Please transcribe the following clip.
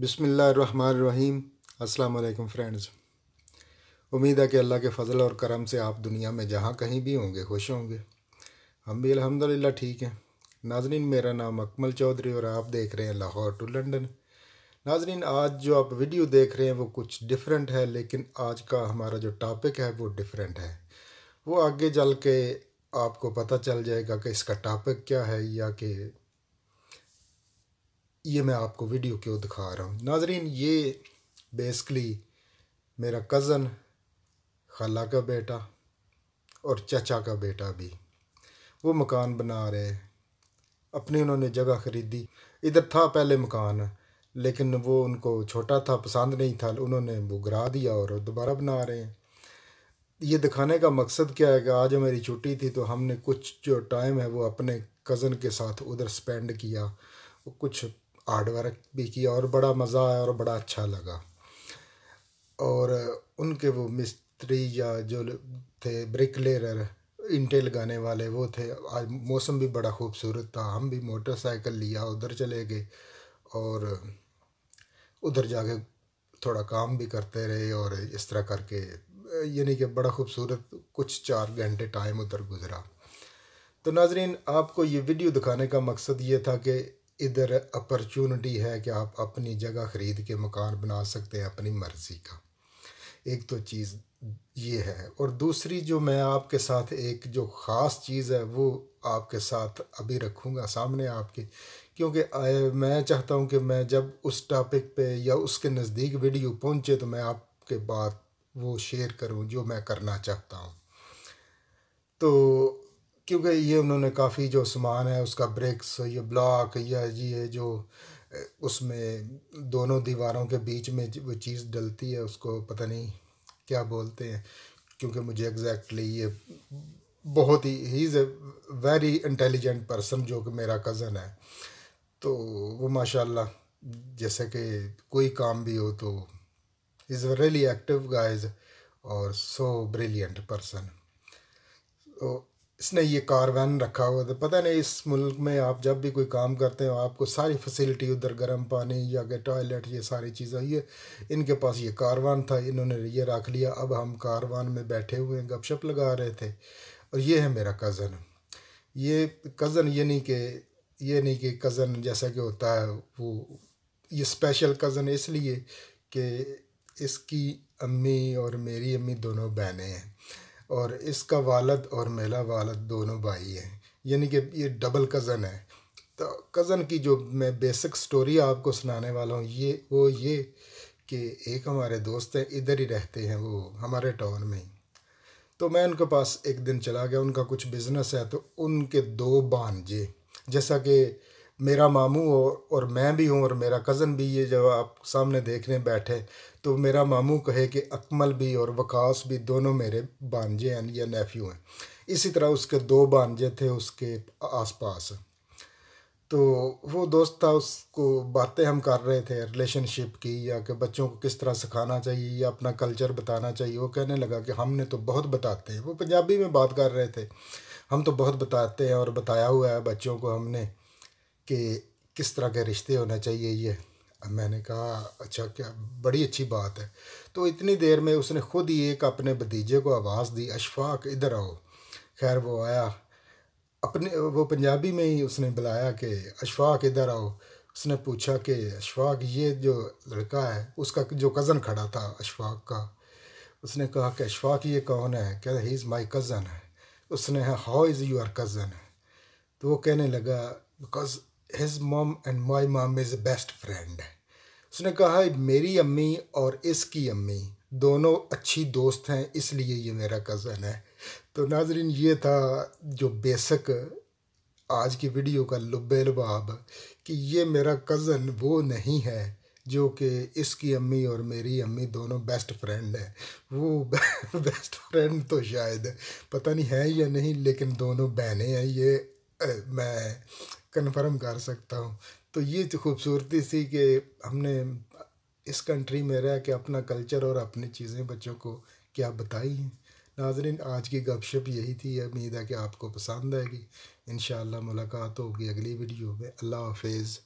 बिसमीम अल्लाम फ्रेंड्स उम्मीद है कि अल्लाह के फ़ज़ल और करम से आप दुनिया में जहाँ कहीं भी होंगे खुश होंगे हम भी अल्हम्दुलिल्लाह ठीक हैं नाजरीन मेरा नाम अकमल चौधरी और आप देख रहे हैं लाहौर टू लंदन नाजरीन आज जो आप वीडियो देख रहे हैं वो कुछ डिफरेंट है लेकिन आज का हमारा जो टॉपिक है वो डिफरेंट है वो आगे चल के आपको पता चल जाएगा कि इसका टॉपिक क्या है या कि ये मैं आपको वीडियो क्यों दिखा रहा हूँ नाजरीन ये बेसिकली मेरा कज़न खाला का बेटा और चचा का बेटा भी वो मकान बना रहे अपनी उन्होंने जगह ख़रीदी इधर था पहले मकान लेकिन वो उनको छोटा था पसंद नहीं था उन्होंने वो गिरा दिया और दोबारा बना रहे हैं ये दिखाने का मकसद क्या है कि आज मेरी छुट्टी थी तो हमने कुछ जो टाइम है वो अपने कज़न के साथ उधर स्पेंड किया कुछ आर्ट वर्क भी किया और बड़ा मज़ा आया और बड़ा अच्छा लगा और उनके वो मिस्त्री या जो थे ब्रिक लेर इंटेल गाने वाले वो थे आज मौसम भी बड़ा खूबसूरत था हम भी मोटरसाइकिल लिया उधर चले गए और उधर जाके थोड़ा काम भी करते रहे और इस तरह करके यानी कि बड़ा खूबसूरत कुछ चार घंटे टाइम उधर गुज़रा तो नाजरीन आपको ये वीडियो दिखाने का मकसद ये था कि इधर अपॉर्चुनिटी है कि आप अपनी जगह ख़रीद के मकान बना सकते हैं अपनी मर्ज़ी का एक तो चीज़ ये है और दूसरी जो मैं आपके साथ एक जो ख़ास चीज़ है वो आपके साथ अभी रखूँगा सामने आपके क्योंकि मैं चाहता हूँ कि मैं जब उस टॉपिक पे या उसके नज़दीक वीडियो पहुँचे तो मैं आपके बात वो शेयर करूँ जो मैं करना चाहता हूँ तो क्योंकि ये उन्होंने काफ़ी जो सामान है उसका ब्रिक्स ये ब्लॉक या ये जो उसमें दोनों दीवारों के बीच में वो चीज़ डलती है उसको पता नहीं क्या बोलते हैं क्योंकि मुझे एग्जैक्टली ये बहुत ही ही is a very intelligent person जो कि मेरा कज़न है तो वो माशाल्लाह जैसे कि कोई काम भी हो तो is a really active guys और सो ब्रिलियंट पर्सन तो इसने ये कार वैन रखा हुआ था पता नहीं इस मुल्क में आप जब भी कोई काम करते हो आपको सारी फैसिलिटी उधर गर्म पानी या टॉयलेट ये सारी चीज़ें ये इनके पास ये कारवान था इन्होंने ये रख लिया अब हम कारवान में बैठे हुए हैं गपशप लगा रहे थे और ये है मेरा कज़न ये कज़न ये नहीं कि ये नहीं कि कज़न जैसा कि होता है वो ये स्पेशल कज़न इसलिए कि इसकी अम्मी और मेरी अम्मी दोनों बहनें हैं और इसका वालद और मेरा वालद दोनों भाई हैं यानी कि ये डबल कज़न है तो कज़न की जो मैं बेसिक स्टोरी आपको सुनाने वाला हूँ ये वो ये कि एक हमारे दोस्त हैं इधर ही रहते हैं वो हमारे टाउन में ही तो मैं उनके पास एक दिन चला गया उनका कुछ बिज़नेस है तो उनके दो बानजे जैसा कि मेरा मामू और और मैं भी हूँ और मेरा कज़न भी ये जब आप सामने देखने बैठे तो मेरा मामू कहे कि अकमल भी और वकास भी दोनों मेरे भांजे हैं या नेफ्यू हैं इसी तरह उसके दो भांजे थे उसके आसपास तो वो दोस्त था उसको बातें हम कर रहे थे रिलेशनशिप की या कि बच्चों को किस तरह सिखाना चाहिए या अपना कल्चर बताना चाहिए वो कहने लगा कि हमने तो बहुत बताते हैं वो पंजाबी में बात कर रहे थे हम तो बहुत बताते हैं और बताया हुआ है बच्चों को हमने कि किस तरह के रिश्ते होने चाहिए ये मैंने कहा अच्छा क्या बड़ी अच्छी बात है तो इतनी देर में उसने खुद ही एक अपने भतीजे को आवाज़ दी अशफाक इधर आओ खैर वो आया अपने वो पंजाबी में ही उसने बुलाया कि अशफाक इधर आओ उसने पूछा कि अशफाक ये जो लड़का है उसका जो कज़न खड़ा था अशफाक का उसने कहा कि अशफाक ये कौन है कह ही इज़ माई कज़न है उसने हाउ इज़ यूर कज़न है तो वो कहने लगा because his mom and my mom is best friend उसने कहा मेरी अम्मी और इसकी अम्मी दोनों अच्छी दोस्त हैं इसलिए ये मेरा कज़न है तो नाजरीन ये था जो बेसिक आज की वीडियो का लुबे लबाब कि ये मेरा कज़न वो नहीं है जो कि इसकी अम्मी और मेरी अम्मी दोनों बेस्ट फ्रेंड हैं वो बेस्ट फ्रेंड तो शायद पता नहीं है या नहीं लेकिन दोनों बहनें हैं ये मैं कन्फर्म कर सकता हूँ तो ये तो खूबसूरती थी कि हमने इस कंट्री में रह के अपना कल्चर और अपनी चीज़ें बच्चों को क्या बताई हैं नाजरीन आज की गपशप यही थी उम्मीद है कि आपको पसंद आएगी इन मुलाकात होगी अगली वीडियो में अल्लाह हाफिज़